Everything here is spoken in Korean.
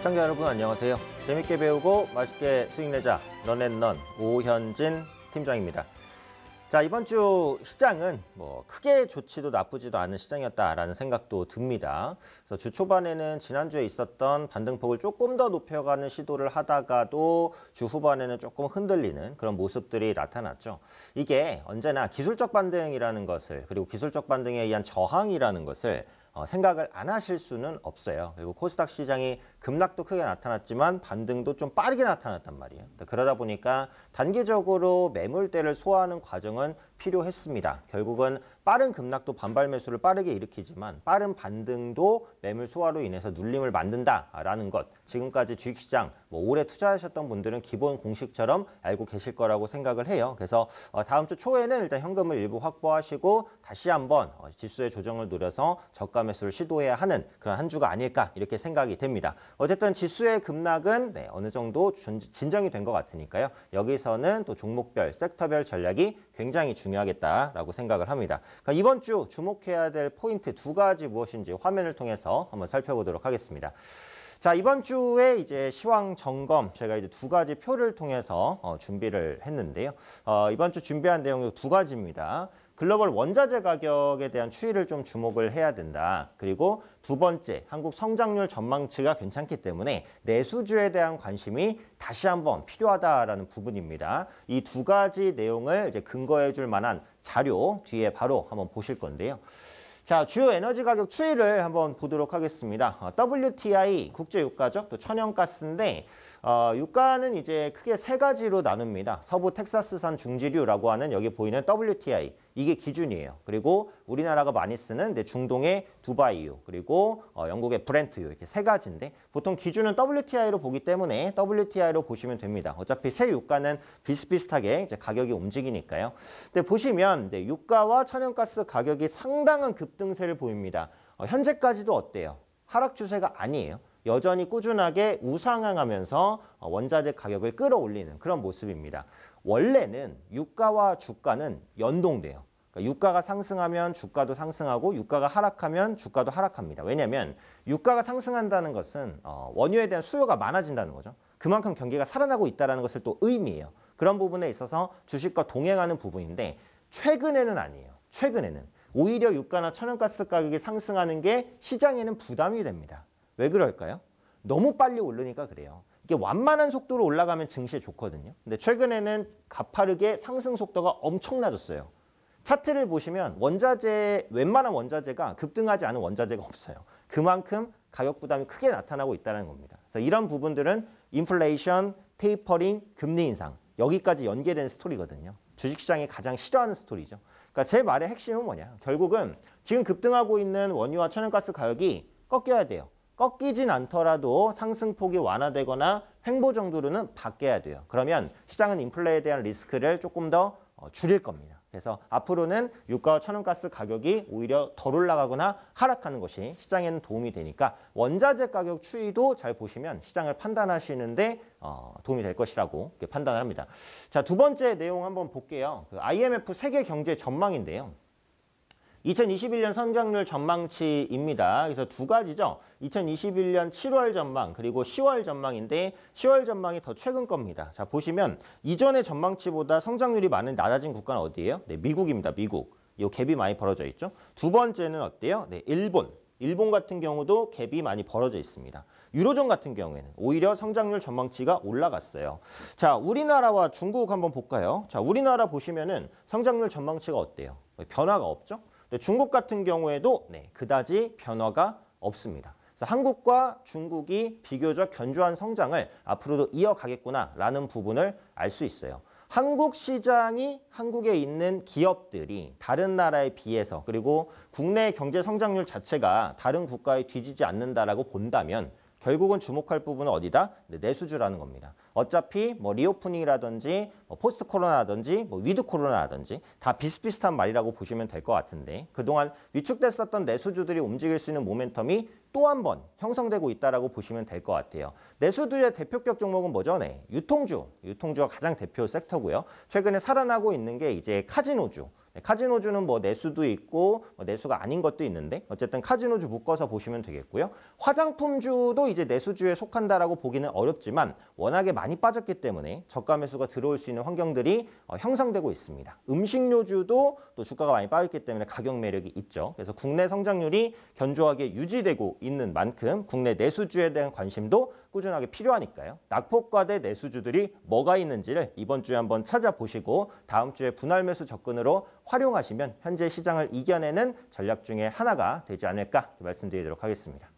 시청자 여러분 안녕하세요. 재밌게 배우고 맛있게 수익내자 런앤런 오현진 팀장입니다. 자 이번 주 시장은 뭐 크게 좋지도 나쁘지도 않은 시장이었다라는 생각도 듭니다. 그래서 주 초반에는 지난주에 있었던 반등폭을 조금 더 높여가는 시도를 하다가도 주 후반에는 조금 흔들리는 그런 모습들이 나타났죠. 이게 언제나 기술적 반등이라는 것을 그리고 기술적 반등에 의한 저항이라는 것을 어, 생각을 안 하실 수는 없어요. 그리고 코스닥 시장이 급락도 크게 나타났지만 반등도 좀 빠르게 나타났단 말이에요. 그러다 보니까 단기적으로 매물대를 소화하는 과정은 필요했습니다. 결국은 빠른 급락도 반발 매수를 빠르게 일으키지만 빠른 반등도 매물 소화로 인해서 눌림을 만든다라는 것. 지금까지 주식시장 뭐 올해 투자하셨던 분들은 기본 공식처럼 알고 계실 거라고 생각을 해요. 그래서 어, 다음 주 초에는 일단 현금을 일부 확보하시고 다시 한번 어, 지수의 조정을 노려서 저가 매수를 시도해야 하는 그런 한 주가 아닐까 이렇게 생각이 됩니다. 어쨌든 지수의 급락은 네, 어느 정도 진정이 된 것 같으니까요. 여기서는 또 종목별, 섹터별 전략이 굉장히 중요합니다. 중요하겠다라고 생각을 합니다. 그러니까 이번 주 주목해야 될 포인트 두 가지 무엇인지 화면을 통해서 한번 살펴보도록 하겠습니다. 자, 이번 주에 이제 시황 점검 제가 이제 두 가지 표를 통해서 어, 준비를 했는데요. 어, 이번 주 준비한 내용이 두 가지입니다. 글로벌 원자재 가격에 대한 추이를 좀 주목을 해야 된다. 그리고 두 번째, 한국 성장률 전망치가 괜찮기 때문에 내수주에 대한 관심이 다시 한번 필요하다라는 부분입니다. 이 두 가지 내용을 이제 근거해 줄 만한 자료 뒤에 바로 한번 보실 건데요. 자, 주요 에너지 가격 추이를 한번 보도록 하겠습니다. 어, WTI 국제유가죠. 또 천연가스인데 어, 유가는 이제 크게 세 가지로 나눕니다. 서부 텍사스산 중지류라고 하는 여기 보이는 WTI 이게 기준이에요. 그리고 우리나라가 많이 쓰는 중동의 두바이유 그리고 어, 영국의 브렌트유 이렇게 세 가지인데 보통 기준은 WTI로 보기 때문에 WTI로 보시면 됩니다. 어차피 세 유가는 비슷비슷하게 이제 가격이 움직이니까요. 근데 보시면 네, 유가와 천연가스 가격이 상당한 급등세를 보입니다. 어, 현재까지도 어때요? 하락 추세가 아니에요. 여전히 꾸준하게 우상향하면서 어, 원자재 가격을 끌어올리는 그런 모습입니다. 원래는 유가와 주가는 연동돼요. 그러니까 유가가 상승하면 주가도 상승하고 유가가 하락하면 주가도 하락합니다. 왜냐하면 유가가 상승한다는 것은 어, 원유에 대한 수요가 많아진다는 거죠. 그만큼 경기가 살아나고 있다는 것을 또 의미해요. 그런 부분에 있어서 주식과 동행하는 부분인데 최근에는 아니에요. 최근에는. 오히려 유가나 천연가스 가격이 상승하는 게 시장에는 부담이 됩니다. 왜 그럴까요? 너무 빨리 오르니까 그래요. 이게 완만한 속도로 올라가면 증시에 좋거든요. 근데 최근에는 가파르게 상승 속도가 엄청나졌어요. 차트를 보시면 원자재 웬만한 원자재가 급등하지 않은 원자재가 없어요. 그만큼 가격 부담이 크게 나타나고 있다는 겁니다. 그래서 이런 부분들은 인플레이션, 테이퍼링, 금리 인상 여기까지 연계된 스토리거든요. 주식시장이 가장 싫어하는 스토리죠. 그러니까 제 말의 핵심은 뭐냐. 결국은 지금 급등하고 있는 원유와 천연가스 가격이 꺾여야 돼요. 꺾이진 않더라도 상승폭이 완화되거나 횡보 정도로는 바뀌어야 돼요. 그러면 시장은 인플레에 대한 리스크를 조금 더 어, 줄일 겁니다. 그래서 앞으로는 유가와 천연가스 가격이 오히려 덜 올라가거나 하락하는 것이 시장에는 도움이 되니까 원자재 가격 추이도 잘 보시면 시장을 판단하시는데 어, 도움이 될 것이라고 판단을 합니다. 자, 두 번째 내용 한번 볼게요. 그 IMF 세계 경제 전망인데요. 2021년 성장률 전망치입니다. 그래서 두 가지죠. 2021년 7월 전망 그리고 10월 전망인데 10월 전망이 더 최근 겁니다. 자 보시면 이전의 전망치보다 성장률이 많은 낮아진 국가는 어디예요? 네, 미국입니다. 미국. 이 갭이 많이 벌어져 있죠. 두 번째는 어때요? 네, 일본. 일본 같은 경우도 갭이 많이 벌어져 있습니다. 유로존 같은 경우에는 오히려 성장률 전망치가 올라갔어요. 자, 우리나라와 중국 한번 볼까요? 자, 우리나라 보시면은 성장률 전망치가 어때요? 뭐 변화가 없죠? 네, 중국 같은 경우에도 네, 그다지 변화가 없습니다. 한국과 중국이 비교적 견조한 성장을 앞으로도 이어가겠구나라는 부분을 알 수 있어요. 한국 시장이 한국에 있는 기업들이 다른 나라에 비해서 그리고 국내 경제 성장률 자체가 다른 국가에 뒤지지 않는다라고 본다면 결국은 주목할 부분은 어디다? 네, 내수주라는 겁니다. 어차피 뭐 리오프닝이라든지 뭐 포스트 코로나라든지 뭐 위드 코로나라든지 다 비슷비슷한 말이라고 보시면 될 것 같은데 그동안 위축됐었던 내수주들이 움직일 수 있는 모멘텀이 또한번 형성되고 있다라고 보시면 될 것 같아요. 내수주의 대표격 종목은 뭐죠? 네, 유통주. 유통주가 가장 대표 섹터고요. 최근에 살아나고 있는 게 이제 카지노주. 네, 카지노주는 뭐 내수도 있고 뭐 내수가 아닌 것도 있는데 어쨌든 카지노주 묶어서 보시면 되겠고요. 화장품주도 이제 내수주에 속한다라고 보기는 어렵지만 워낙에 많이 빠졌기 때문에 저가 매수가 들어올 수 있는 환경들이 어, 형성되고 있습니다. 음식료주도 또 주가가 많이 빠졌기 때문에 가격 매력이 있죠. 그래서 국내 성장률이 견조하게 유지되고 있는 만큼 국내 내수주에 대한 관심도 꾸준하게 필요하니까요. 낙폭과대 내수주들이 뭐가 있는지를 이번 주에 한번 찾아보시고 다음 주에 분할 매수 접근으로 활용하시면 현재 시장을 이겨내는 전략 중에 하나가 되지 않을까 말씀드리도록 하겠습니다.